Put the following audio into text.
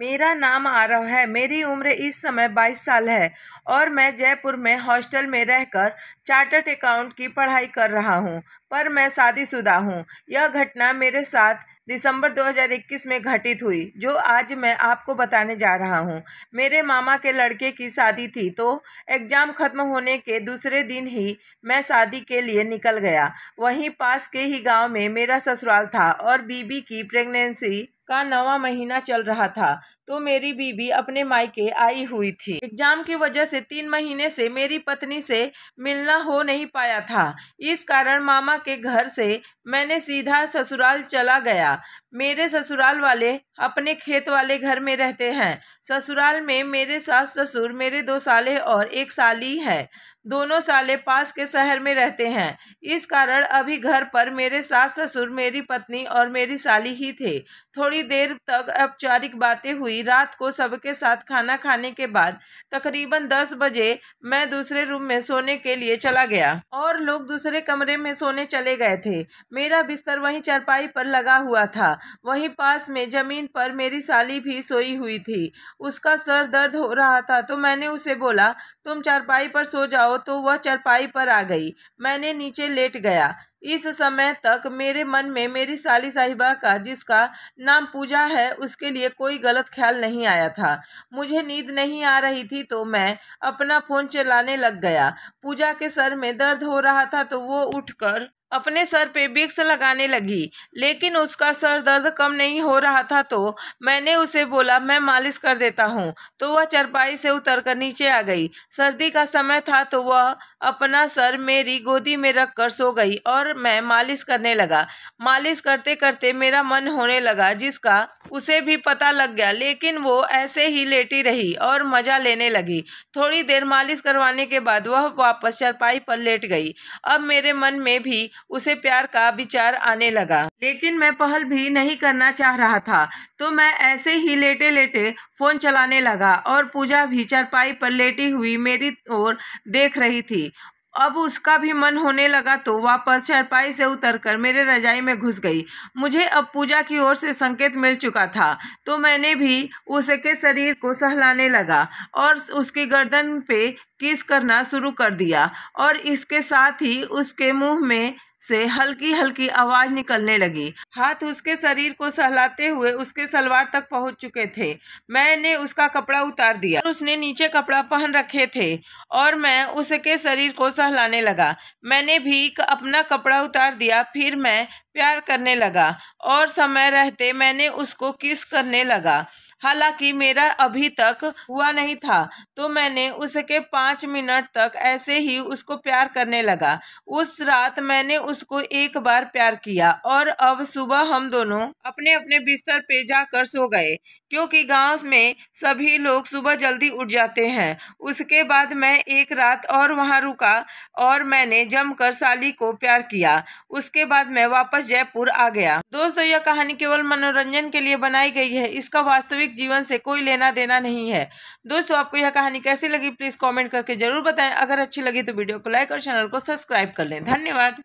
मेरा नाम आरव है मेरी उम्र इस समय बाईस साल है और मैं जयपुर में हॉस्टल में रहकर चार्टर्ड अकाउंट की पढ़ाई कर रहा हूं पर मैं शादीशुदा हूं यह घटना मेरे साथ दिसंबर 2021 में घटित हुई जो आज मैं आपको बताने जा रहा हूं मेरे मामा के लड़के की शादी थी तो एग्ज़ाम ख़त्म होने के दूसरे दिन ही मैं शादी के लिए निकल गया वहीं पास के ही गाँव में मेरा ससुराल था और बीबी की प्रेगनेंसी का नवा महीना चल रहा था तो मेरी बीबी अपने मायके आई हुई थी एग्जाम की वजह से तीन महीने से मेरी पत्नी से मिलना हो नहीं पाया था इस कारण मामा के घर से मैंने सीधा ससुराल चला गया मेरे ससुराल वाले अपने खेत वाले घर में रहते हैं ससुराल में मेरे सास ससुर मेरे दो साले और एक साली है दोनों साले पास के शहर में रहते हैं इस कारण अभी घर पर मेरे सास ससुर मेरी पत्नी और मेरी साली ही थे थोड़ी देर तक औपचारिक बातें हुई हुई रात को सबके साथ खाना खाने के बाद तकरीबन दस बजे मैं दूसरे रूम में सोने के लिए चला गया और लोग दूसरे कमरे में सोने चले गए थे मेरा बिस्तर वहीं चरपाई पर लगा हुआ था वहीं पास में ज़मीन पर मेरी साली भी सोई हुई थी उसका सर दर्द हो रहा था तो मैंने उसे बोला तुम चरपाई पर सो जाओ तो वह चरपाई पर आ गई मैंने नीचे लेट गया इस समय तक मेरे मन में मेरी साली साहिबा का जिसका नाम पूजा है उसके लिए कोई गलत ख्याल नहीं आया था मुझे नींद नहीं आ रही थी तो मैं अपना फ़ोन चलाने लग गया पूजा के सर में दर्द हो रहा था तो वो उठकर अपने सर पे विक्स लगाने लगी लेकिन उसका सर दर्द कम नहीं हो रहा था तो मैंने उसे बोला मैं मालिश कर देता हूँ तो वह चरपाई से उतरकर नीचे आ गई सर्दी का समय था तो वह अपना सर मेरी गोदी में रख कर सो गई और मैं मालिश करने लगा मालिश करते करते मेरा मन होने लगा जिसका उसे भी पता लग गया लेकिन वो ऐसे ही लेटी रही और मज़ा लेने लगी थोड़ी देर मालिश करवाने के बाद वह वापस चरपाई पर लेट गई अब मेरे मन में भी उसे प्यार का विचार आने लगा लेकिन मैं पहल भी नहीं करना चाह रहा था तो मैं ऐसे ही लेटे लेटे फोन चलाने लगा और पूजा भी चारपाई पर लेटी हुई मेरी ओर देख रही थी अब उसका भी मन होने लगा तो वापस चारपाई से उतरकर मेरे रजाई में घुस गई मुझे अब पूजा की ओर से संकेत मिल चुका था तो मैंने भी उसके शरीर को सहलाने लगा और उसकी गर्दन पे किस करना शुरू कर दिया और इसके साथ ही उसके मुंह में से हल्की हल्की आवाज निकलने लगी हाथ उसके शरीर को सहलाते हुए उसके सलवार तक पहुंच चुके थे मैंने उसका कपड़ा उतार दिया उसने नीचे कपड़ा पहन रखे थे और मैं उसके शरीर को सहलाने लगा मैंने भी अपना कपड़ा उतार दिया फिर मैं प्यार करने लगा और समय रहते मैंने उसको किस करने लगा हालांकि मेरा अभी तक हुआ नहीं था तो मैंने उसके पाँच मिनट तक ऐसे ही उसको प्यार करने लगा उस रात मैंने उसको एक बार प्यार किया और अब सुबह हम दोनों अपने अपने बिस्तर पे जाकर सो गए क्योंकि गांव में सभी लोग सुबह जल्दी उठ जाते हैं उसके बाद मैं एक रात और वहां रुका और मैंने जमकर साली को प्यार किया उसके बाद मैं वापस जयपुर आ गया दोस्तों यह कहानी केवल मनोरंजन के लिए बनाई गई है इसका वास्तविक वास्तविक जीवन से कोई लेना देना नहीं है दोस्तों आपको यह कहानी कैसी लगी प्लीज़ कॉमेंट करके जरूर बताएं अगर अच्छी लगी तो वीडियो को लाइक और चैनल को सब्सक्राइब कर लें धन्यवाद